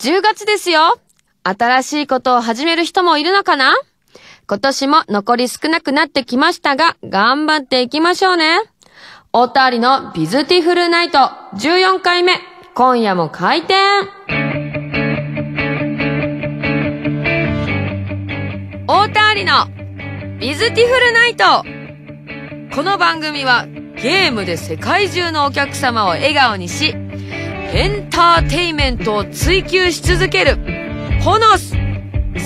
10月ですよ新しいことを始める人もいるのかな今年も残り少なくなってきましたが、頑張っていきましょうね。おたりのビズティフルナイト14回目、今夜も開店おたりのビズティフルナイトこの番組はゲームで世界中のお客様を笑顔にし、エンターテイメントを追求し続ける、ホノス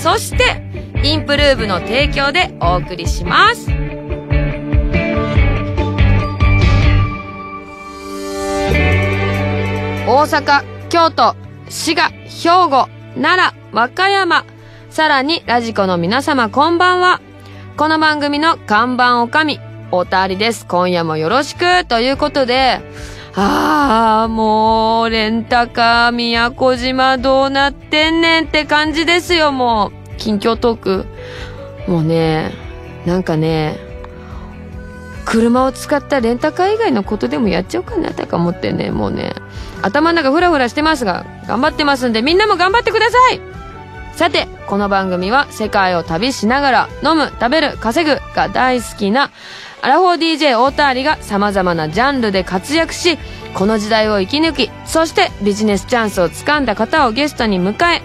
そして、インプルーブの提供でお送りします。大阪、京都、滋賀、兵庫、奈良、和歌山、さらにラジコの皆様こんばんは。この番組の看板おかみ、おたりです。今夜もよろしくということで、ああ、もう、レンタカー、宮古島どうなってんねんって感じですよ、もう。近況トーク。もうね、なんかね、車を使ったレンタカー以外のことでもやっちゃおうかなとか思ってね、もうね、頭の中フラフラしてますが、頑張ってますんで、みんなも頑張ってくださいさて、この番組は世界を旅しながら飲む、食べる、稼ぐが大好きなアラフォー DJ 太田ありが様々なジャンルで活躍し、この時代を生き抜き、そしてビジネスチャンスをつかんだ方をゲストに迎え、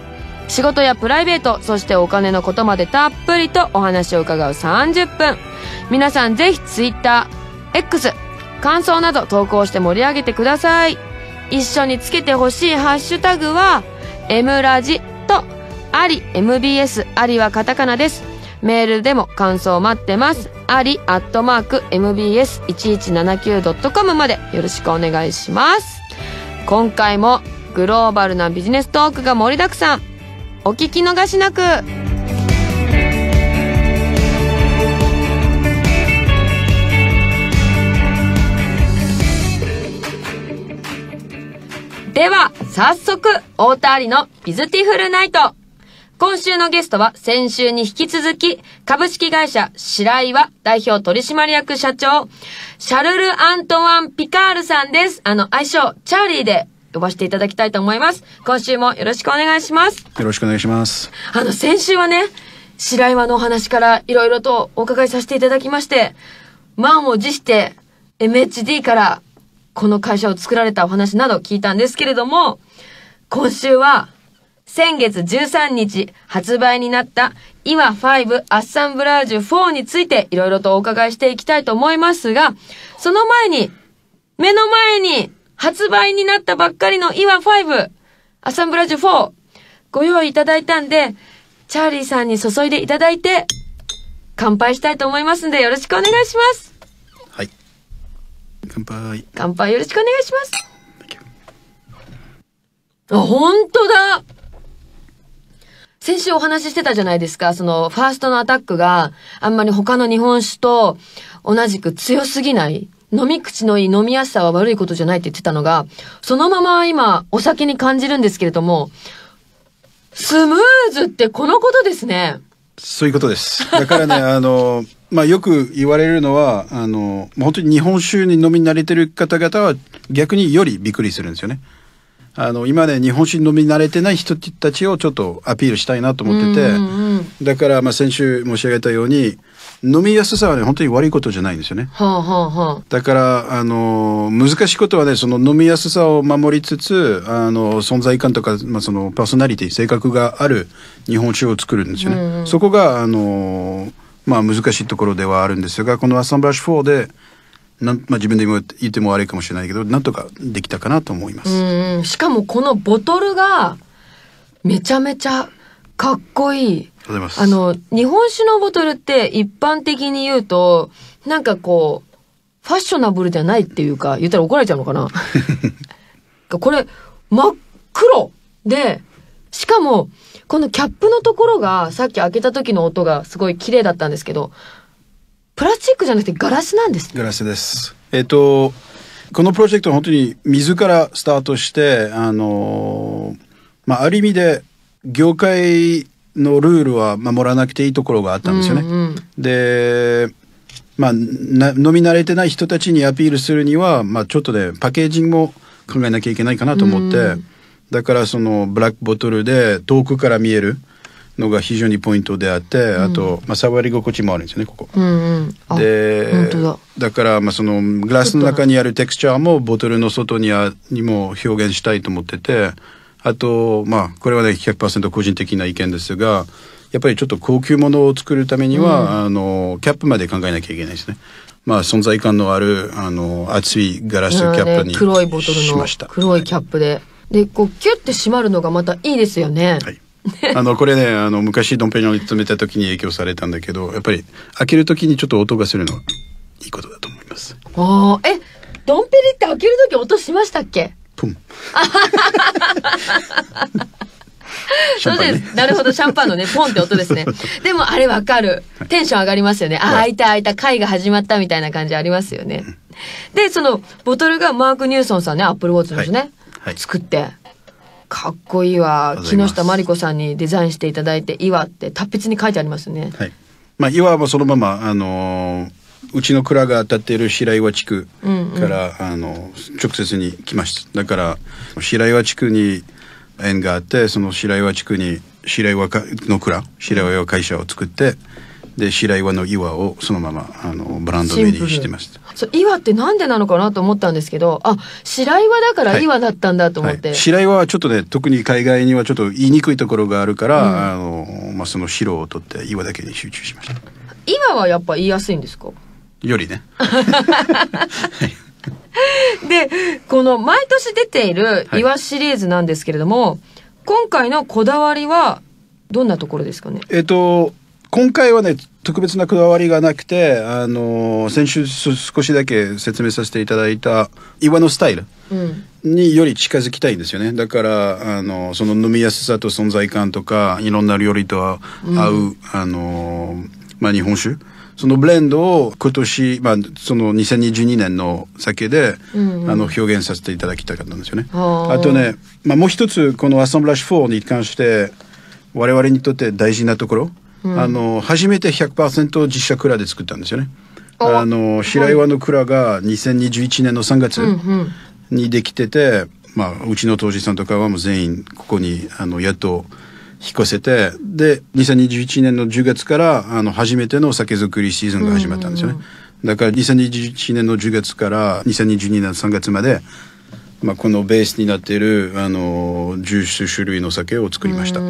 仕事やプライベート、そしてお金のことまでたっぷりとお話を伺う30分。皆さんぜひ Twitter、X、感想など投稿して盛り上げてください。一緒につけてほしいハッシュタグは、M ラジと、あり MBS、ありはカタカナです。メールでも感想待ってます。あり、アットマーク、mbs1179.com までよろしくお願いします。今回もグローバルなビジネストークが盛りだくさん。お聞き逃しなく。では、早速、大田ありのビズティフルナイト。今週のゲストは先週に引き続き、株式会社白岩代表取締役社長、シャルル・アントワン・ピカールさんです。あの、愛称、チャーリーで呼ばせていただきたいと思います。今週もよろしくお願いします。よろしくお願いします。あの、先週はね、白岩のお話からいろいろとお伺いさせていただきまして、満を持して MHD からこの会社を作られたお話など聞いたんですけれども、今週は先月13日発売になったイワ5アッサンブラージュ4についていろいろとお伺いしていきたいと思いますが、その前に、目の前に発売になったばっかりのイワ5アッサンブラージュ4ご用意いただいたんで、チャーリーさんに注いでいただいて、乾杯したいと思いますんでよろしくお願いします。はい。乾杯。乾杯よろしくお願いします。あ、本当だ先週お話ししてたじゃないですか、その、ファーストのアタックがあんまり他の日本酒と同じく強すぎない。飲み口のいい飲みやすさは悪いことじゃないって言ってたのが、そのまま今、お酒に感じるんですけれども、スムーズってこのことですね。そういうことです。だからね、あの、まあ、よく言われるのは、あの、本当に日本酒に飲み慣れてる方々は逆によりびっくりするんですよね。あの今ね日本酒飲み慣れてない人たちをちょっとアピールしたいなと思ってて、だからまあ先週申し上げたように飲みやすさはね本当に悪いことじゃないんですよね。はあはあ、だからあの難しいことはねその飲みやすさを守りつつあの存在感とか、まあ、そのパーソナリティ性格がある日本酒を作るんですよね。うんうん、そこがあのまあ難しいところではあるんですがこのアサンブラシュ4でなんまあ、自分で言っても悪いかもしれないけどなんとかできたかなと思いますしかもこのボトルがめちゃめちゃかっこいいあの日本酒のボトルって一般的に言うとなんかこうファッショナブルじゃないっていうか言ったら怒られちゃうのかな これ真っ黒でしかもこのキャップのところがさっき開けた時の音がすごい綺麗だったんですけどプラスチックじゃなくてガラスなんですガラスです。えっ、とこのプロジェクトは本当に水からスタートしてあのまあある意味で業界のルールは守らなくていいところがあったんですよね。うんうん、でまあ、な飲み慣れてない人たちにアピールするには、まあ、ちょっとで、ね、パッケージングも考えなきゃいけないかなと思って、だからそのブラックボトルで遠くから見えるのが非常にポイントであって、あと、まあ、触り心地もあるんですよねここ。うんうん、でだからまあそのグラスの中にあるテクスチャーもボトルの外にあにも表現したいと思っててあとまあこれはね100%個人的な意見ですが。やっぱりちょっと高級ものを作るためには、うん、あのキャップまで考えなきゃいけないですね。まあ、存在感のあるあの厚いガラスキャップに、ね、黒いボトルの黒いキャップででこうキュッて閉まるのがまたいいですよね。はい あのこれねあの昔ドンペリをに勤めた時に影響されたんだけどやっぱり開ける時にちょっと音がするのはいいことだと思います。おえドンペリって開ける時音しましたっけプン そうです、なるほどシャンパンのねポンって音ですね でもあれわかるテンション上がりますよね、あ開いた開いた会が始まったみたいな感じありますよね、でそのボトルがマーク・ニューソンさんねアップルウォッチのね、はいはい、作ってかっこいいわ木下真理子さんにデザインしていただいて「岩」って達筆に書いてありますね。はいまあ、岩はそのまま、あのー、うちの蔵が当たっている白岩地区から、うんうん、あの直接に来ましただから白岩地区に縁があってその白岩地区に白岩の蔵白岩会社を作ってで白岩の岩をそのままあのブランド名にしてましたそう岩ってなんでなのかなと思ったんですけどあ白岩だから岩だったんだと思って、はいはい、白岩はちょっとね特に海外にはちょっと言いにくいところがあるから、うん、あのまあ、その白を取って岩だけに集中しました岩はやっぱ言いやすいんですかよりね でこの毎年出ている岩シリーズなんですけれども、はい、今回のこだわりはどんなところですかねえっと今回はね特別なこだわりがなくて、あの先週少しだけ説明させていただいた岩のスタイルにより近づきたいんですよねだからあのその飲みやすさと存在感とかいろんな料理と合う、うん、あのまあ、日本酒そのブレンドを今年、まあ、その2022年の酒で、うんうん、あの表現させていただきたかったんですよね。あとね、まあ、もう一つこの「アサンブラッシュ4」に関して我々にとって大事なところあの初めて100%実写蔵で作ったんですよね。あの平岩の蔵が2021年の3月にできてて、うまあ、うちの当時さんとかはもう全員ここにあのやっと引っ越せてで2021年の10月からあの初めての酒造りシーズンが始まったんですよね。だから2021年の10月から2022年の3月まで、まあ、このベースになっているあの1種種類の酒を作りました。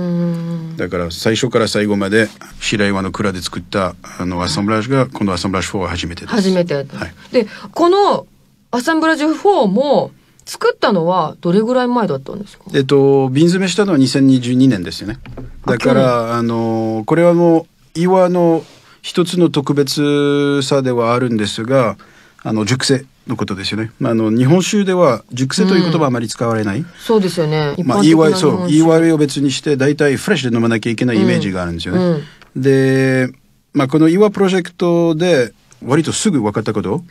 だから最初から最後まで白岩の蔵で作ったあのアサンブラージュがこのアサンブラージュ4は初めてです初めて、はい、でこのアサンブラージュ4も作ったのはどれぐらい前だったんですかえっと瓶詰めしたのは2022年ですよねだからあのこれはもう岩の一つの特別さではあるんですがあの熟成のことですよね。まあ、あの日本酒では熟成という言葉はあまり使われない。うん、そうですよね。まあ、言い悪い、そう、言い悪いを別にして、大体フレッシュで飲まなきゃいけないイメージがあるんですよね。うんうん、で、まあ、この岩プロジェクトで、割とすぐ分かったこと。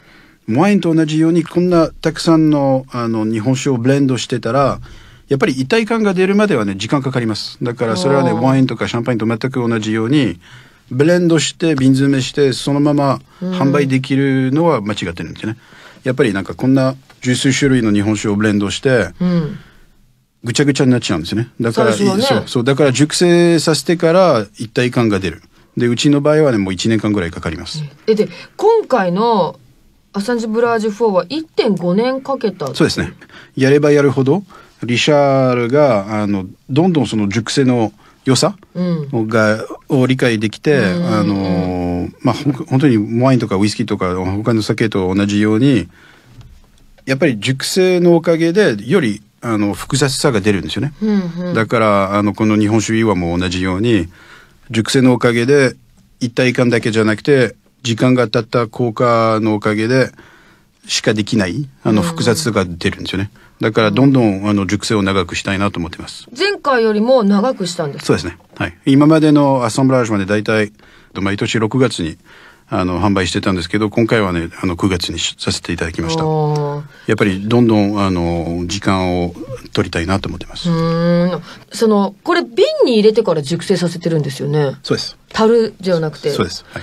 ワインと同じように、こんなたくさんの、あの日本酒をブレンドしてたら。やっぱり一体感が出るまではね時間かかりますだからそれはねワインとかシャンパンと全く同じようにブレンドして瓶詰めしてそのまま販売できるのは間違ってるんですよね。やっぱりなんかこんな十数種類の日本酒をブレンドして、ぐちゃぐちゃになっちゃうんですね。だから、そう、ねそう、そうだから熟成させてから一体感が出る。で、うちの場合はね、もう1年間ぐらいかかります。え、で、今回のアサンジブラージュ4は1.5年かけたそうですね。やればやるほど、リシャールが、あの、どんどんその熟成の、良さ、うん、がを理解できて、うん、あのまあ本当にワインとかウイスキーとか他の酒と同じようにやっぱり熟成のおかげでよりあの複雑さが出るんですよね、うんうん、だからあのこの日本酒岩も同じように熟成のおかげで一体感だけじゃなくて時間が経った効果のおかげでしかできないあの複雑が出るんですよね。だからどんどんあの熟成を長くしたいなと思ってます。前回よりも長くしたんですそうですね。はい。今までのアサンブラージュまで大体毎年6月にあの販売してたんですけど今回はねあの9月にさせていただきましたやっぱりどんどんあの時間を取りたいなと思ってますそのこれ瓶に入れてから熟成させてるんですよねそうです樽ではなくてそうです、はい、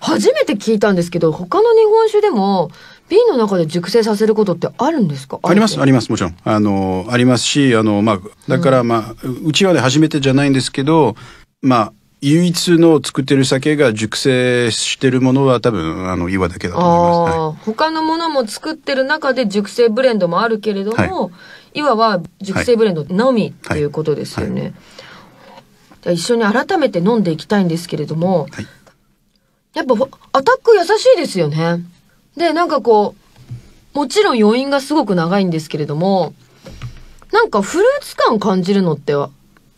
初めて聞いたんですけど他の日本酒でも瓶の中で熟成させることってあるんですかありますありますもちろんあのありますしあの、まあ、だから、まあ、うちわで初めてじゃないんですけど、まあ、唯一の作ってる酒が熟成してるものは多分あの岩だけだと思います、はい、他のものも作ってる中で熟成ブレンドもあるけれども、はい、岩は熟成ブレンドのみ、はい、っていうことですよね、はいじゃ一緒に改めて飲んでいきたいんですけれども、やっぱアタック優しいですよねで、なんかこう、もちろん余韻がすごく長いんですけれども、なんかフルーツ感感じるのっては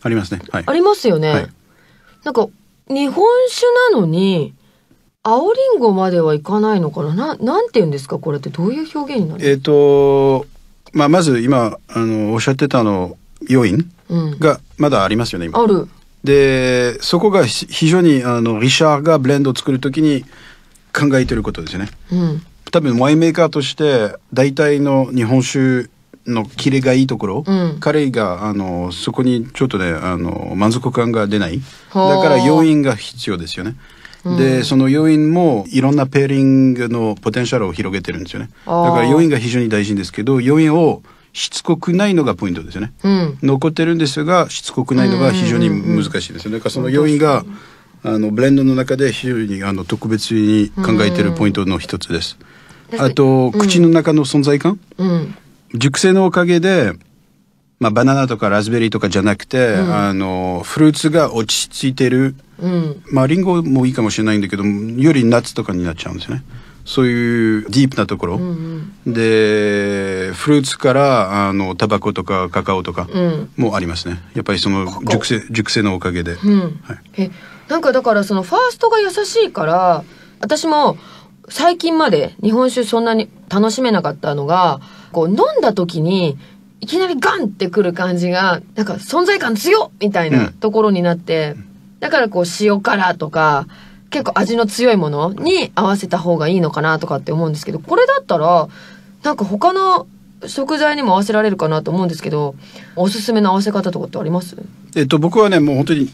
ありますね。はい、ありますよね。はい、なんか、日本酒なのに、青りんごまではいかないのかなななんて言うんですかこれってどういう表現になるえっ、と、まあ、まず今、あの、おっしゃってたの、要因がまだありますよね、うん、ある。で、そこが非常に、あの、リシャーがブレンドを作るときに考えてることですよね。うん、多分ワインメーカーとして大体の日本酒のキレがいいところ、うん、彼があのそこにちょっとねあの満足感が出ないだから要因が必要ですよね。で、うん、その要因もいろんなペーリングのポテンシャルを広げてるんですよねだから要因が非常に大事ですけど要因をしつこくないのがポイントですよね、うん、残ってるんですがしつこくないのが非常に難しいですよねだからその要因があのブレンドの中で非常にあの特別に考えてるポイントの一つです、うんあと、口の中の存在感、うん、熟成のおかげで、まあ、バナナとかラズベリーとかじゃなくて、うん、あのフルーツが落ち着いてる、うん、まあリンゴもいいかもしれないんだけどよりナッツとかになっちゃうんですよねそういうディープなところ、うんうん、でフルーツからあのタバコとかカカオとかもありますね、うん、やっぱりその熟成熟成のおかげで、はい、えなんかだからそのファーストが優しいから私も最近まで日本酒そんなに楽しめなかったのが、こう飲んだ時に、いきなりガンってくる感じが、なんか存在感強っみたいなところになって、うん、だからこう塩辛とか、結構味の強いものに合わせた方がいいのかなとかって思うんですけど、これだったら、なんか他の食材にも合わせられるかなと思うんですけど、おすすめの合わせ方とかってありますえっと、僕はね、もう本当に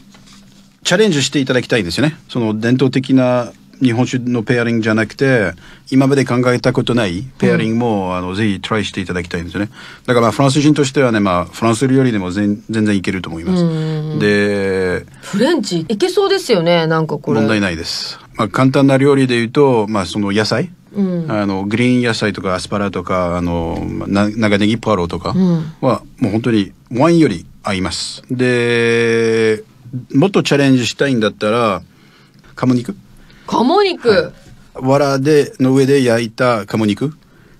チャレンジしていただきたいんですよね。その伝統的な日本酒のペアリングじゃなくて今まで考えたことないペアリングも、うん、あのぜひトライしていただきたいんですよねだからまあフランス人としてはね、まあ、フランス料理でも全然いけると思います、でフレンチいけそうですよねなんかこれ問題ないです、まあ、簡単な料理でいうと、まあ、その野菜、うん、あのグリーン野菜とかアスパラとかあの長ネギポアロとかは、うん、もう本当にワインより合いますでもっとチャレンジしたいんだったら鴨肉鴨肉、はい、わらでの上で焼いた鴨肉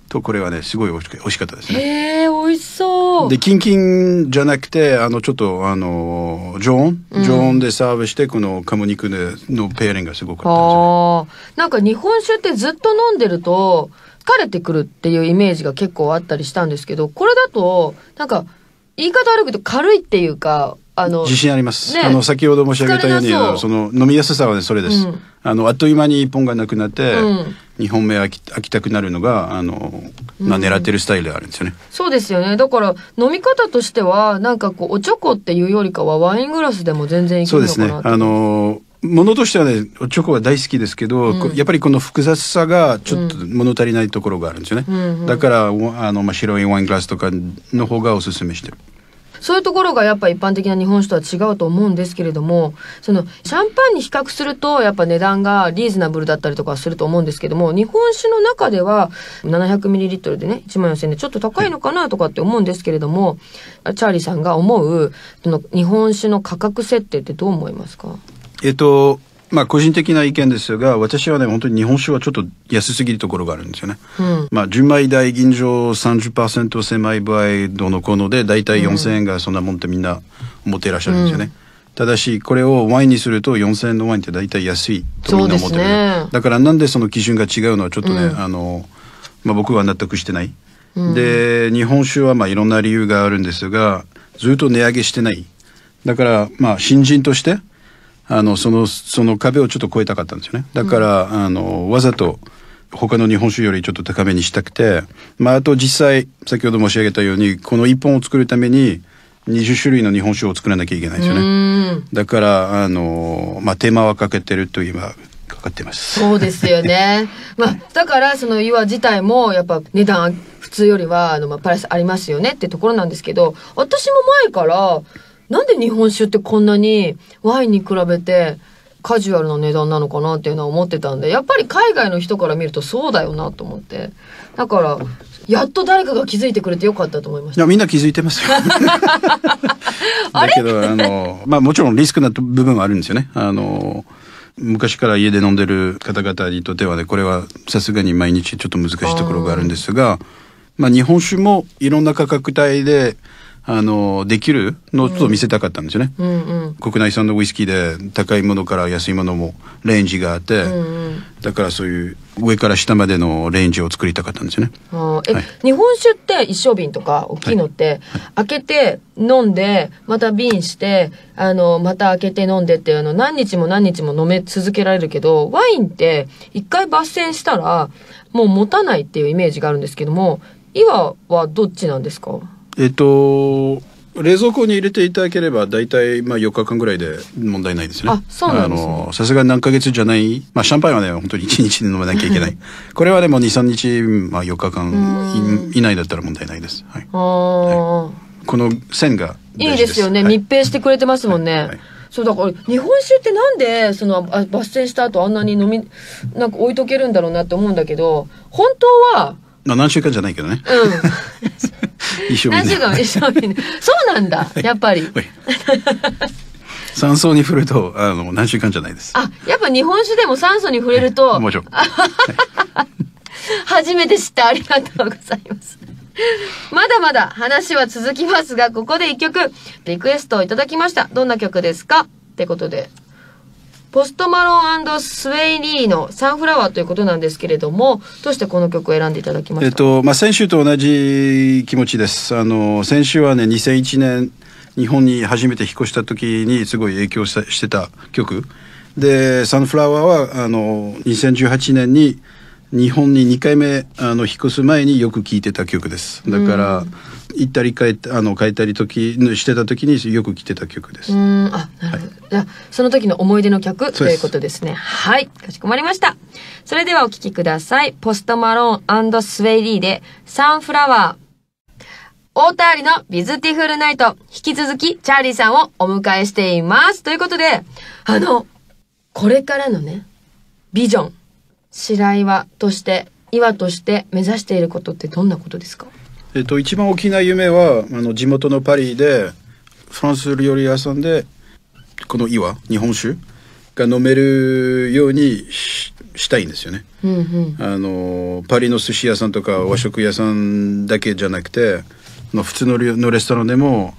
とこれはねすごい美味しかったですねへえ美味しそうでキンキンじゃなくてあのちょっとあの常温、常温でサーブしてこの鴨肉のペアリングがすごかったですねなんか日本酒ってずっと飲んでると疲れてくるっていうイメージが結構あったりしたんですけどこれだとなんか言い方悪くと軽いっていうかあの自信あります、ね、あの先ほど申し上げたようにその飲みやすさは、ね、それです、うん、あのあっという間に1本がなくなって、うん、2本目飽き飽きたくなるのがあの、まあ、狙ってるスタイルであるんですよね、うん、そうですよねだから飲み方としてはなんかこうおちょこっていうよりかはワイングラスでも全然いけるのかなそうですねあのものとしてはねおチョコは大好きですけど、うん、やっぱりこの複雑さがちょっと物足りないところがあるんですよね、うんうんうん、だからあの、まあ、白いワイングラスとかの方がおすすめしてるそういうところがやっぱ一般的な日本酒とは違うと思うんですけれども、そのシャンパンに比較するとやっぱ値段がリーズナブルだったりとかすると思うんですけども、日本酒の中では 700ml でね、1万4000円でちょっと高いのかなとかって思うんですけれども、チャーリーさんが思う、その日本酒の価格設定ってどう思いますかえっと、まあ、個人的な意見ですが私はね本当に日本酒はちょっと安すぎるところがあるんですよね。うん、まあ、純米大吟醸30%狭い場合どのこのでたい4,000円がそんなもんってみんな思っていらっしゃるんですよね。うん、ただしこれをワインにすると4,000円のワインってたい安いとみんな思ってる、ね、だからなんでその基準が違うのはちょっとね、うん、あのまあ、僕は納得してない。で日本酒はまあいろんな理由があるんですがずっと値上げしてない。だからまあ新人としてあのそのその壁をちょっと超えたかったんですよねだから、うん、あのわざと他の日本酒よりちょっと高めにしたくて、まあ、あと実際先ほど申し上げたようにこの1本を作るために20種類の日本酒を作らなきゃいけないですよねだからあの、まあ、手間はかけてると今かかってますそうですよね まあだからその岩自体もやっぱ値段普通よりはあの、まあ、プラスありますよねってところなんですけど私も前からなんで日本酒ってこんなにワインに比べてカジュアルな値段なのかなっていうのは思ってたんでやっぱり海外の人から見るとそうだよなと思ってだからやっと誰かが気づいてくれてよかったと思いましたいやみんな気づいてますよ だけどあの まあもちろんリスクな部分はあるんですよねあの昔から家で飲んでる方々にとってはねこれはさすがに毎日ちょっと難しいところがあるんですがまあ日本酒もいろんな価格帯であのできるのと見せたかったんですよね、うんうん国内産のウイスキーで高いものから安いものもレンジがあって、うんうん、だからそういう上から下までのレンジを作りたかったんですよね、はい、日本酒って一升瓶とか大きいのって、はい開けて飲んでまた瓶してあのまた開けて飲んでってあの何日も何日も飲め続けられるけどワインって一回抜栓したらもう持たないっていうイメージがあるんですけども今はどっちなんですかえっと冷蔵庫に入れていただければ大体まあ4日間ぐらいで問題ないですね。あそうなんですね。さすがに何ヶ月じゃない、まあ、シャンパンはね本当に1日で飲まなきゃいけない これはでも23日、まあ、4日間以内だったら問題ないです。はい、はい、この線がいいですよね、はい、密閉してくれてますもんね。はいはいそうだから日本酒ってなんでそのあ抜栓した後あんなに飲みなんか置いとけるんだろうなって思うんだけど本当はまあ何週間じゃないけどね。うん。何週間も一生そうなんだ、やっぱり。酸素に触れるとあの何週間じゃないです。あ、やっぱ日本酒でも酸素に触れると。もちろん。初めて知ったありがとうございます。まだまだ話は続きますが、ここで一曲リクエストをいただきました。どんな曲ですかってことで。ポストマロンスウェイリーの「サンフラワー」ということなんですけれどもどうしてこの曲を選んでいただきましえっとまあ、先週と同じ気持ちですあの先週はね2001年日本に初めて引っ越した時にすごい影響してた曲で「サンフラワーはあの2018年に日本に2回目あの引っ越す前によく聴いてた曲ですだから、うん、行ったり帰あの帰ったり時してた時によく聴いてた曲ですうんあなるほど、はい、じゃその時の思い出の曲ということですねはいかしこまりましたそれではお聴きくださいポストマローンスウェイリーでサンフラワー大田りのビズティフルナイト、引き続きチャーリーさんをお迎えしています。ということで、あの、これからのね、ビジョン、白岩として岩として目指していることってどんなことですかえっと、一番大きな夢はあの地元のパリでフランス料理屋さんでこの岩日本酒が飲めるようにしたいんですよね、うんうん、あのパリの寿司屋さんとか和食屋さんだけじゃなくて、うん、普通のレストランでも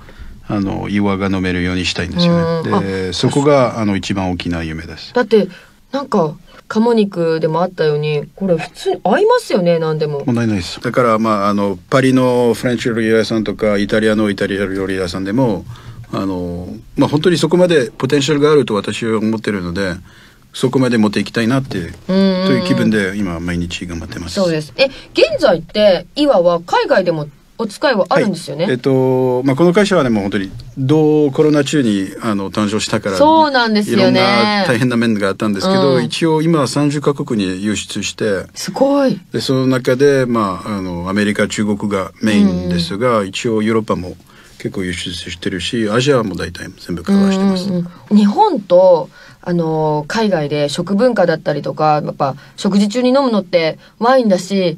あの岩が飲めるようにしたいんですよね、でそこがあの一番大きな夢ですだってなんか鴨肉でもあったようにこれ普通に合いますよね何でも問題ないですだからまああのパリのフレンチ料理屋さんとかイタリアのイタリア料理屋さんでもあのまあ本当にそこまでポテンシャルがあると私は思ってるのでそこまで持っていきたいなってという気分で今毎日頑張ってますそうですえ現在っていわは海外でもお使いはあるんですよね。はい、えっと、まあ、この会社はね、もう本当に、同コロナ中に、あの、誕生したから、そうなんですよね。いろんな大変な面があったんですけど、うん、一応今30カ国に輸出して、すごい。で、その中で、まあ、あの、アメリカ、中国がメインですが、うん、一応ヨーロッパも結構輸出してるし、アジアも大体全部カバーしてます。日本と、あの海外で食文化だったりとかやっぱ食事中に飲むのってワインだし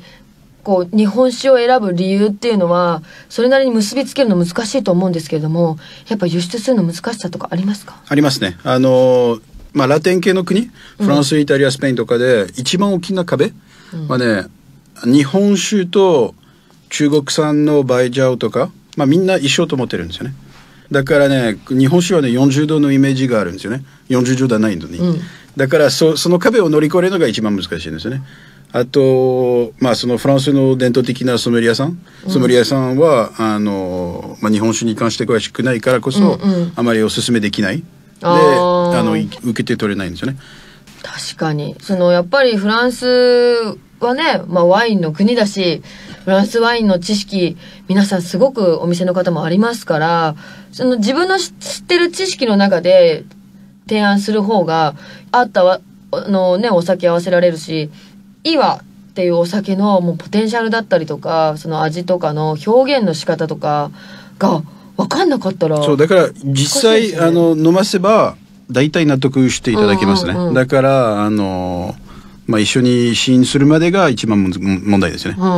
こう日本酒を選ぶ理由っていうのはそれなりに結びつけるの難しいと思うんですけれどもやっぱ輸出するの難しさとかありますかありますねあのまあ、ラテン系の国フランス、イタリアスペインとかで一番大きな壁はね、うん、日本酒と中国産のバイジャオとか、まあ、みんな一緒と思ってるんですよねだからね日本酒はね40度のイメージがあるんですよね40度はないのに、うん、だからそその壁を乗り越えるのが一番難しいんですよねあと、まあ、そのフランスの伝統的なソムリエさん、ソムリエさんは、あの、まあ、日本酒に関して詳しくないからこそ、うんうん、あまりお勧めできない。で、あの、受けて取れないんですよね。確かに。その、やっぱりフランスはね、まあ、ワインの国だし、フランスワインの知識、皆さんすごくお店の方もありますから、その自分の知ってる知識の中で提案する方が、あったわ、あのね、お酒合わせられるし、いわっていうお酒のもうポテンシャルだったりとかその味とかの表現の仕方とかが分かんなかったらそうだから実際、ね、あの飲ませば大体納得していただけますね、だからあのーまあ、一緒に試飲するまでが一番問題ですよね、うんうん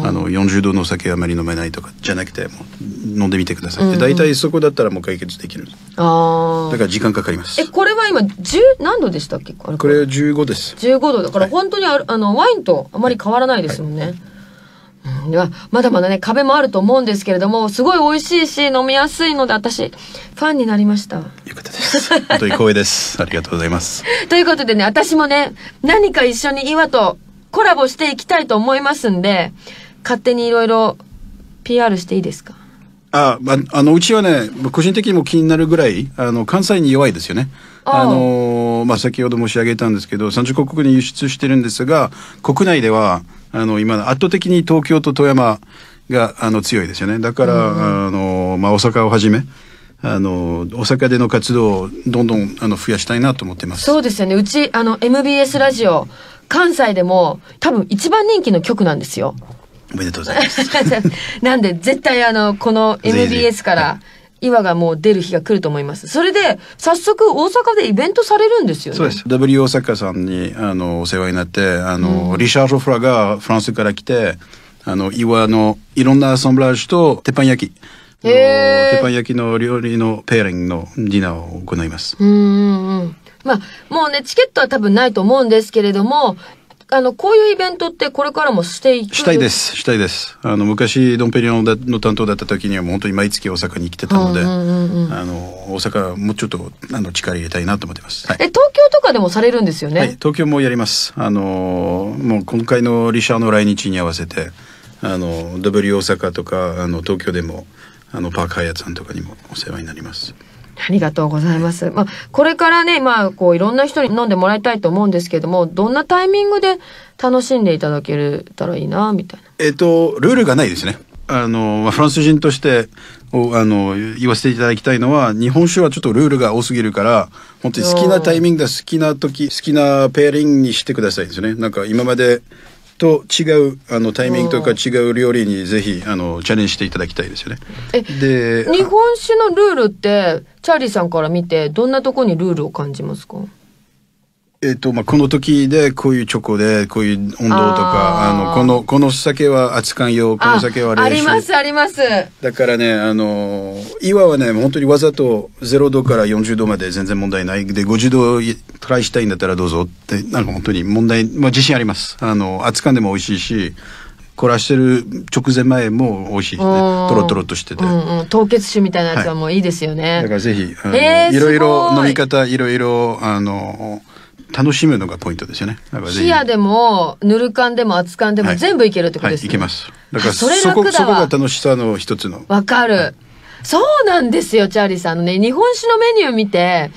うん、あの40度のお酒あまり飲めないとかじゃなくても飲んでみてくださいって、大体そこだったらもう解決できるあだから時間かかりますえこれは今何度でしたっけこれこれ15です15度だから本当にある、はい、あのワインとあまり変わらないですもんね、はいはいでは、まだまだね、壁もあると思うんですけれども、すごい美味しいし、飲みやすいので、私、ファンになりました。よかったです。本当に光栄です。ありがとうございます。ということでね、私もね、何か一緒に岩とコラボしていきたいと思いますんで、勝手にいろいろ PR していいですかあ、まあ、あの、うちはね、個人的にも気になるぐらい、あの、関西に弱いですよね。あの、まあ、先ほど申し上げたんですけど、30カ国に輸出してるんですが、国内では、あの今圧倒的に東京と富山があの強いですよねだから、あのまあ、大阪をはじめあの大阪での活動をどんどんあの増やしたいなと思ってますそうですよねうちあの MBS ラジオ関西でも多分一番人気の曲なんですよおめでとうございます なんで絶対あのこの MBS からぜひぜひ、岩がもう出る日が来ると思います。それで、早速大阪でイベントされるんですよね。そうです。W 大阪さんに、あの、お世話になって、あの、うん、リシャール・フラがフランスから来て、あの、岩のいろんなアソンブラージュと鉄板焼き。鉄板焼きの料理のペーリングのディナーを行います。うんうんうんまあ、もうね、チケットは多分ないと思うんですけれども、あの、こういうイベントってこれからもしていくしたいです。したいです。あの、昔、ドンペリオンの担当だった時にはもう本当に毎月大阪に来てたので、あの、大阪もうちょっと、あの、力入れたいなと思ってます。はい、え、東京とかでもされるんですよね、はい、東京もやります。あの、もう今回のリシャーの来日に合わせて、あの、W 大阪とか、あの、東京でも、あの、パーカーヤさんとかにもお世話になります。ありがとうございます。まあ、これからね、まあ、こう、いろんな人に飲んでもらいたいと思うんですけども、どんなタイミングで楽しんでいただけるたらいいな、みたいな。えっ、と、ルールがないですね。あの、フランス人として、あの、言わせていただきたいのは、日本酒はちょっとルールが多すぎるから、本当に好きなタイミングで好きな時、好きなペアリングにしてくださいですね。なんか今までと違うあのタイミングとか違う料理にぜひあのチャレンジしていただきたいですよね。で日本酒のルールってチャーリーさんから見てどんなとこにルールを感じますかえっとまあ、この時でこういうチョコでこういう温度とかあのこのこの酒は熱燗用この酒は冷酒ありますありますだからねあの岩はね本当にわざと0度から40度まで全然問題ないで50度トライしたいんだったらどうぞってなんか本当に問題、まあ、自信ありますあの熱燗でも美味しいし凝らしてる直前前も美味しい、ね、とろとろとしてて、うんうん、凍結酒みたいなやつはもういいですよね、はい、だからぜひいろいろ飲み方いろいろあの。楽しむのがポイントですよね。冷やでもぬる感でも熱感でも全部いけるってことですね。はいはい、いけます。だからそれそこそこが楽しさの一つの。わかる、そうなんですよチャーリーさんのね日本酒のメニュー見て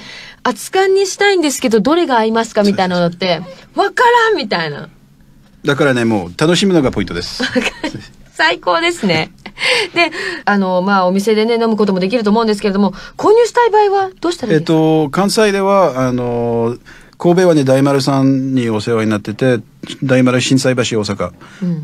熱感にしたいんですけどどれが合いますかみたいなのってわからんみたいな。だからねもう楽しむのがポイントです。最高ですね。で、あの、まあ、お店でね、飲むこともできると思うんですけれども、購入したい場合はどうしたらいいですかえっと、関西では、あの神戸はね大丸さんにお世話になってて大丸心斎橋大阪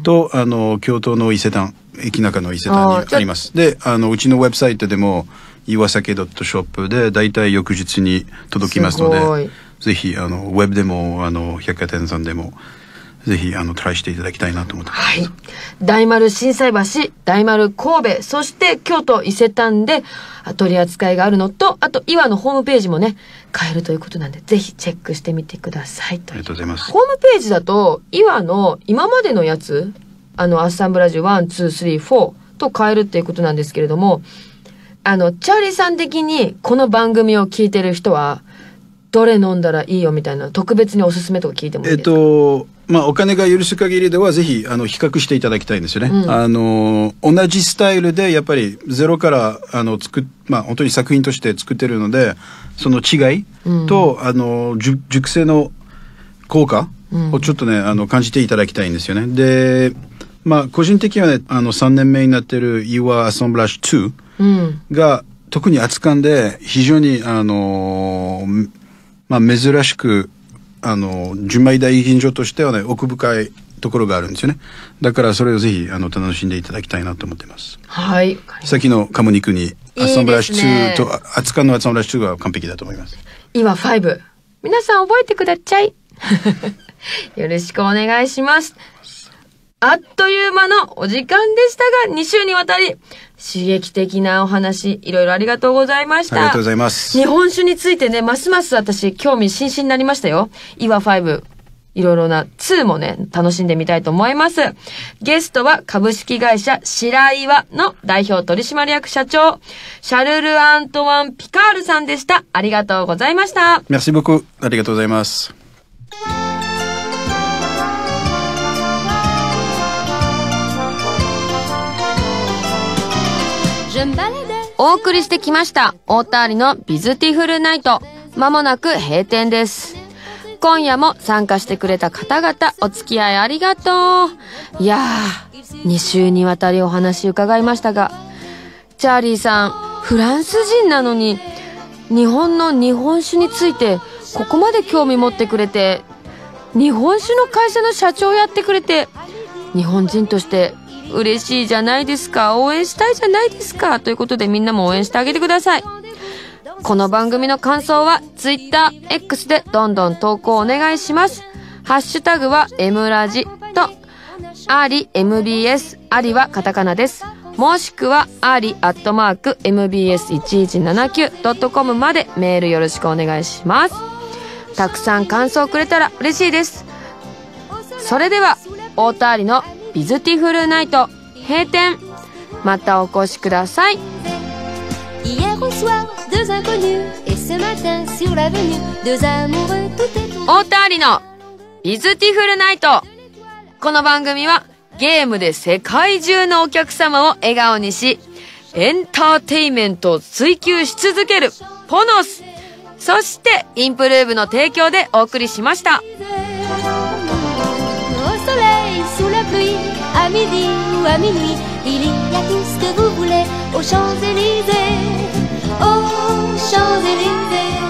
と、うん、あの京都の伊勢丹駅中の伊勢丹にありますであのうちのウェブサイトでも岩崎ドットショップで大体翌日に届きますのでぜひあのウェブでもあの百貨店さんでもぜひあのトライしていただきたいなと思ってます、はい、大丸心斎橋大丸神戸そして京都伊勢丹で取り扱いがあるのとあと岩のホームページもね買えるということなんでぜひチェックしてみてくださいありがとうございますホームページだと岩の今までのやつあのアッサンブラジュ123と変えるっていうことなんですけれどもあのチャーリーさん的にこの番組を聞いてる人はどれ飲んだらいいよみたいな特別におすすめとか聞いてもいいですかえっとまあ、お金が許す限りではぜひあの比較していただきたいんですよね、うん、あの同じスタイルでやっぱりゼロからあの作、まあ、本当に作品として作ってるのでその違いと、うん、あの熟成の効果をちょっとね、あの感じていただきたいんですよねでまあ個人的にはねあの3年目になってる Your Assemblage 2が、特に扱んで非常にあのまあ珍しくあの純米大吟醸としてはね奥深いところがあるんですよねだからそれをぜひあの楽しんでいただきたいなと思ってますはいさっきの鴨肉にアスサンブラシチューと熱燗、ね、のアスサンブラシチューは完璧だと思います今5皆さん覚えてください よろしくお願いしますあっという間のお時間でしたが、2週にわたり、刺激的なお話、いろいろありがとうございました。ありがとうございます。日本酒についてね、ますます私、興味津々になりましたよ。岩5。いろいろな2もね、楽しんでみたいと思います。ゲストは株式会社白岩の代表取締役社長、シャルル・アントワン・ピカールさんでした。ありがとうございました。merci beaucoup。ありがとうございます。お送りしてきました、大田りのビズティフルナイト。まもなく閉店です。今夜も参加してくれた方々、お付き合いありがとう。いやー、2週にわたりお話伺いましたが、チャーリーさん、フランス人なのに、日本の日本酒について、ここまで興味持ってくれて、日本酒の会社の社長やってくれて、日本人として嬉しいじゃないですか。応援したいじゃないですか。ということでみんなも応援してあげてください。この番組の感想は Twitter、X でどんどん投稿お願いします。ハッシュタグは M ラジと、アリ MBS、アリはカタカナです。もしくは、アリアットマーク MBS1179.com までメールよろしくお願いします。たくさん感想をくれたら嬉しいです。それでは、大田アリのビズティフルナイト閉店またお越しください h 田のビズティフルナイトこの番組はゲームで世界中のお客様を笑顔にしエンターテイメントを追求し続けるポノスそしてインプルーブの提供でお送りしました。à midi ou à minuit, il y a tout ce que vous voulez aux Champs-Élysées, aux Champs-Élysées.